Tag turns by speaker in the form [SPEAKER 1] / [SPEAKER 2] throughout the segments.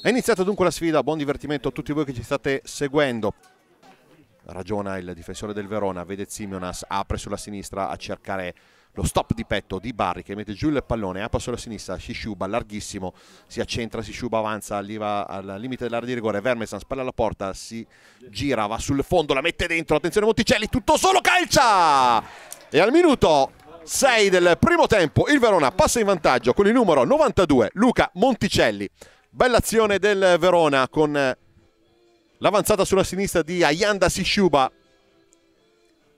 [SPEAKER 1] È iniziata dunque la sfida, buon divertimento a tutti voi che ci state seguendo. Ragiona il difensore del Verona, vede Simionas, apre sulla sinistra a cercare lo stop di petto di Barri che mette giù il pallone, apre sulla sinistra, Shishuba larghissimo, si accentra, Shishuba avanza, arriva al limite dell'area di rigore, Vermesan spalla alla porta, si gira, va sul fondo, la mette dentro, attenzione Monticelli, tutto solo calcia! E al minuto 6 del primo tempo il Verona passa in vantaggio con il numero 92 Luca Monticelli. Bella azione del Verona con eh, l'avanzata sulla sinistra di Ayanda Sishuba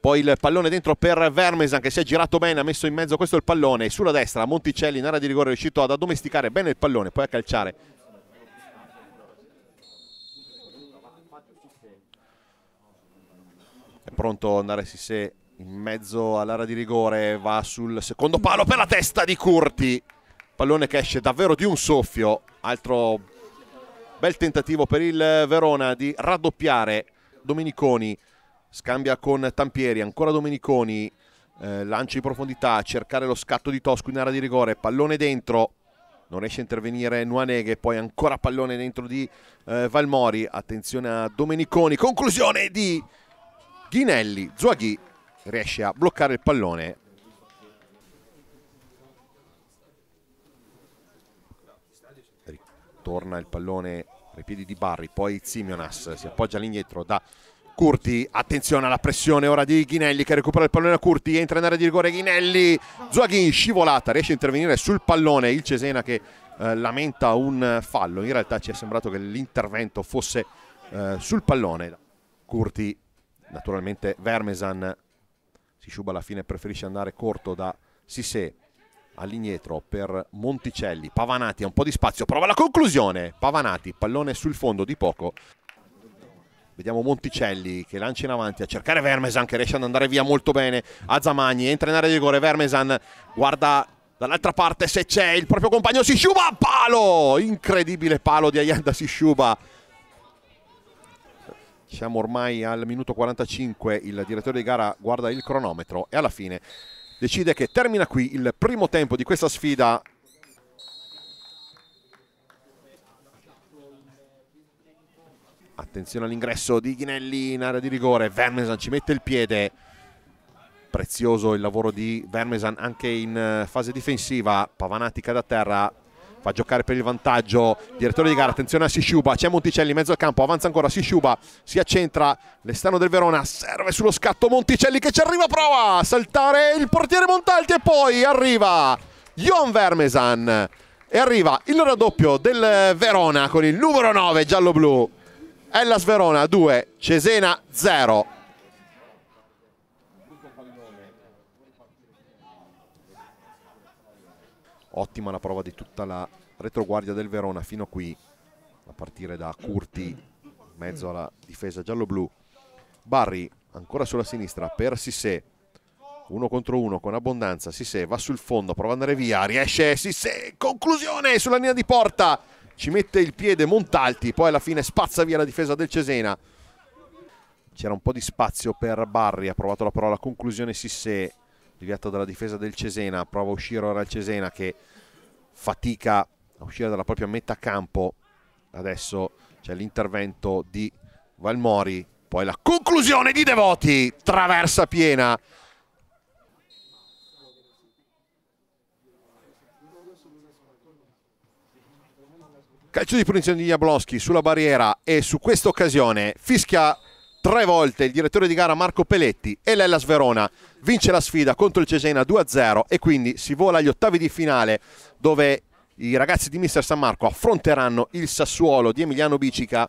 [SPEAKER 1] Poi il pallone dentro per Vermesan che si è girato bene, ha messo in mezzo questo il pallone. Sulla destra Monticelli in area di rigore è riuscito ad addomesticare bene il pallone, poi a calciare. È pronto andare Sissè in mezzo all'area di rigore, va sul secondo palo per la testa di Curti pallone che esce davvero di un soffio altro bel tentativo per il Verona di raddoppiare Domeniconi scambia con Tampieri ancora Domeniconi eh, lancio in profondità a cercare lo scatto di Tosco in area di rigore pallone dentro non riesce a intervenire Nuaneghe, poi ancora pallone dentro di eh, Valmori, attenzione a Domeniconi, conclusione di Ghinelli, Zuaghi riesce a bloccare il pallone ritorna il pallone ai piedi di Barri, poi Simionas si appoggia all'indietro da Curti, attenzione alla pressione ora di Ghinelli che recupera il pallone a Curti, entra in area di rigore Ghinelli, Zuaghin scivolata, riesce a intervenire sul pallone, il Cesena che eh, lamenta un fallo, in realtà ci è sembrato che l'intervento fosse eh, sul pallone, Curti naturalmente Vermesan si sciuba alla fine preferisce andare corto da Sissé all'indietro per Monticelli, Pavanati ha un po' di spazio, prova la conclusione, Pavanati, pallone sul fondo di poco. Vediamo Monticelli che lancia in avanti a cercare Vermesan che riesce ad andare via molto bene. A Zamagni entra in area di rigore. Vermesan guarda dall'altra parte se c'è il proprio compagno. Si sciuba a palo! Incredibile palo di Ayanda. Si sciuba. Siamo ormai al minuto 45. Il direttore di gara guarda il cronometro e alla fine decide che termina qui il primo tempo di questa sfida attenzione all'ingresso di Ghinelli in area di rigore Vermesan ci mette il piede prezioso il lavoro di Vermesan anche in eh, fase difensiva Pavanatica da terra fa giocare per il vantaggio direttore di gara, attenzione a Sisciuba c'è Monticelli in mezzo al campo, avanza ancora Sisciuba si accentra, l'esterno del Verona serve sullo scatto Monticelli che ci arriva prova a saltare il portiere Montalti e poi arriva Jon Vermesan e arriva il raddoppio del Verona con il numero 9 giallo-blu Ellas Verona 2, Cesena 0 ottima la prova di tutta la retroguardia del Verona fino a qui a partire da Curti in mezzo alla difesa giallo-blu Barri ancora sulla sinistra per Sissé uno contro uno con abbondanza Sissé va sul fondo prova ad andare via riesce Sissé conclusione sulla linea di porta ci mette il piede Montalti poi alla fine spazza via la difesa del Cesena c'era un po' di spazio per Barri ha provato la parola conclusione Sissé deviato dalla difesa del Cesena, prova a uscire ora il Cesena che fatica a uscire dalla propria metà campo, adesso c'è l'intervento di Valmori, poi la conclusione di Devoti, traversa piena. Calcio di punizione di Jablonski sulla barriera e su questa occasione fischia tre volte il direttore di gara Marco Peletti e l'Ellas Verona vince la sfida contro il Cesena 2-0 e quindi si vola agli ottavi di finale dove i ragazzi di Mister San Marco affronteranno il Sassuolo di Emiliano Bicica